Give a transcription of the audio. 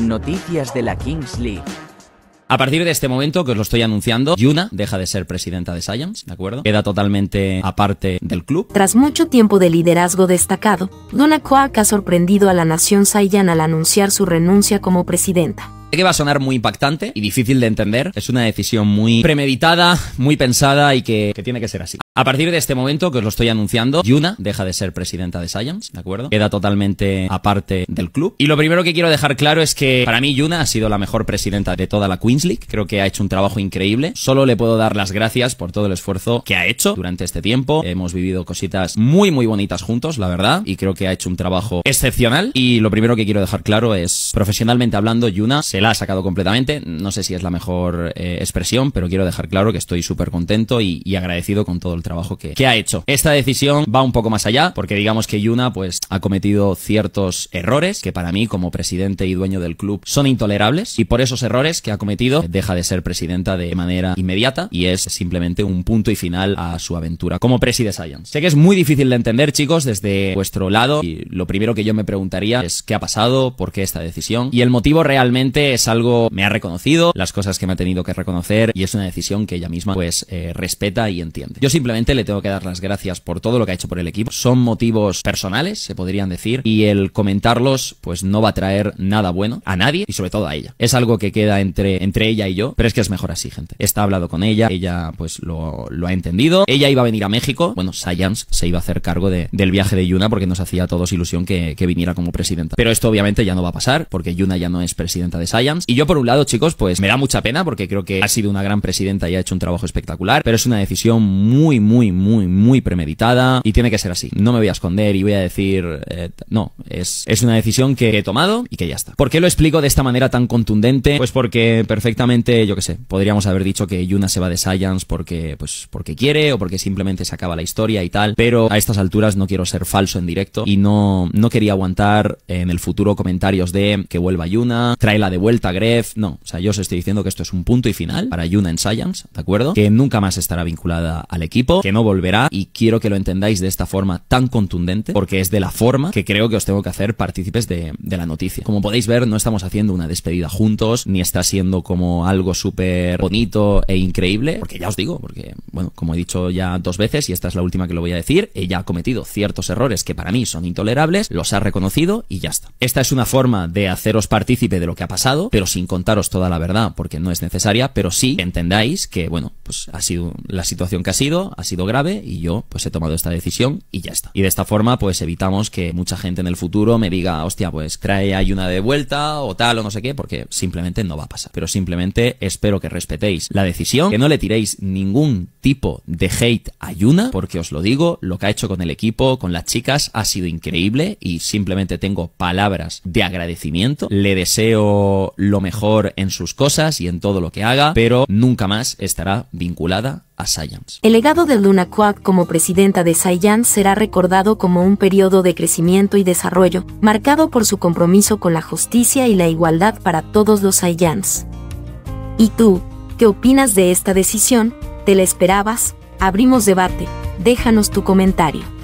Noticias de la Kings League. A partir de este momento que os lo estoy anunciando, Yuna deja de ser presidenta de Science, ¿de acuerdo? Queda totalmente aparte del club. Tras mucho tiempo de liderazgo destacado, Donna Kwak ha sorprendido a la nación Saiyan al anunciar su renuncia como presidenta Sé que va a sonar muy impactante y difícil de entender. Es una decisión muy premeditada, muy pensada y que tiene que ser así. A partir de este momento que os lo estoy anunciando, Yuna deja de ser presidenta de Science, ¿de acuerdo? Queda totalmente aparte del club. Y lo primero que quiero dejar claro es que para mí Yuna ha sido la mejor presidenta de toda la Queens League. Creo que ha hecho un trabajo increíble. Solo le puedo dar las gracias por todo el esfuerzo que ha hecho durante este tiempo. Hemos vivido cositas muy, muy bonitas juntos, la verdad. Y creo que ha hecho un trabajo excepcional. Y lo primero que quiero dejar claro es, profesionalmente hablando, Yuna se la ha sacado completamente. No sé si es la mejor eh, expresión, pero quiero dejar claro que estoy súper contento y, y agradecido con todo el trabajo trabajo que, ha hecho. Esta decisión va un poco más allá, porque digamos que Yuna pues, ha cometido ciertos errores que para mí, como presidente y dueño del club, son intolerables, y por esos errores que ha cometido, deja de ser presidenta de manera inmediata y es simplemente un punto y final a su aventura como preside Science. Sé que es muy difícil de entender, chicos, desde vuestro lado, y lo primero que yo me preguntaría es qué ha pasado, por qué esta decisión, y el motivo realmente es algo me ha reconocido, las cosas que me ha tenido que reconocer, y es una decisión que ella misma pues eh, respeta y entiende. Yo simplemente le tengo que dar las gracias por todo lo que ha hecho por el equipo. Son motivos personales, se podrían decir, y el comentarlos pues no va a traer nada bueno a nadie y sobre todo a ella. Es algo que queda entre, entre ella y yo, pero es que es mejor así, gente. Está hablado con ella, ella pues lo, lo ha entendido. Ella iba a venir a México, bueno, Science se iba a hacer cargo del viaje de Yuna porque nos hacía a todos ilusión que, que viniera como presidenta. Pero esto obviamente ya no va a pasar porque Yuna ya no es presidenta de Science. Y yo por un lado, chicos, pues me da mucha pena porque creo que ha sido una gran presidenta y ha hecho un trabajo espectacular, pero es una decisión muy muy, muy, muy, premeditada y tiene que ser así. No me voy a esconder y voy a decir, eh, no, es, una decisión que he tomado y que ya está. ¿Por qué lo explico de esta manera tan contundente? Pues porque perfectamente, yo qué sé, podríamos haber dicho que Yuna se va de Science porque, pues, porque quiere o porque simplemente se acaba la historia y tal, pero a estas alturas no quiero ser falso en directo y no, no quería aguantar en el futuro comentarios de que vuelva Yuna, trae la de vuelta Gref, no, o sea, yo os estoy diciendo que esto es un punto y final para Yuna en Science, ¿de acuerdo? Que nunca más estará vinculada al equipo que no volverá y quiero que lo entendáis de esta forma tan contundente porque es de la forma que creo que os tengo que hacer partícipes de, la noticia. Como podéis ver, no estamos haciendo una despedida juntos ni está siendo como algo súper bonito e increíble porque ya os digo, porque bueno, como he dicho ya dos veces y esta es la última que lo voy a decir, ella ha cometido ciertos errores que para mí son intolerables, los ha reconocido y ya está. Esta es una forma de haceros partícipe de lo que ha pasado, pero sin contaros toda la verdad porque no es necesaria, pero sí entendáis que bueno, pues ha sido la situación que ha sido, ha sido grave y yo pues he tomado esta decisión y ya está. Y de esta forma pues evitamos que mucha gente en el futuro me diga, hostia, pues trae ayuna de vuelta o tal o no sé qué, porque simplemente no va a pasar. Pero simplemente espero que respetéis la decisión, que no le tiréis ningún tipo de hate a Yuna, porque os lo digo, lo que ha hecho con el equipo, con las chicas, ha sido increíble y simplemente tengo palabras de agradecimiento. Le deseo lo mejor en sus cosas y en todo lo que haga, pero nunca más estará vinculada el legado de Luna Quack como presidenta de Science será recordado como un periodo de crecimiento y desarrollo, marcado por su compromiso con la justicia y la igualdad para todos los Saiyans. ¿Y tú, qué opinas de esta decisión? ¿Te la esperabas? Abrimos debate. Déjanos tu comentario.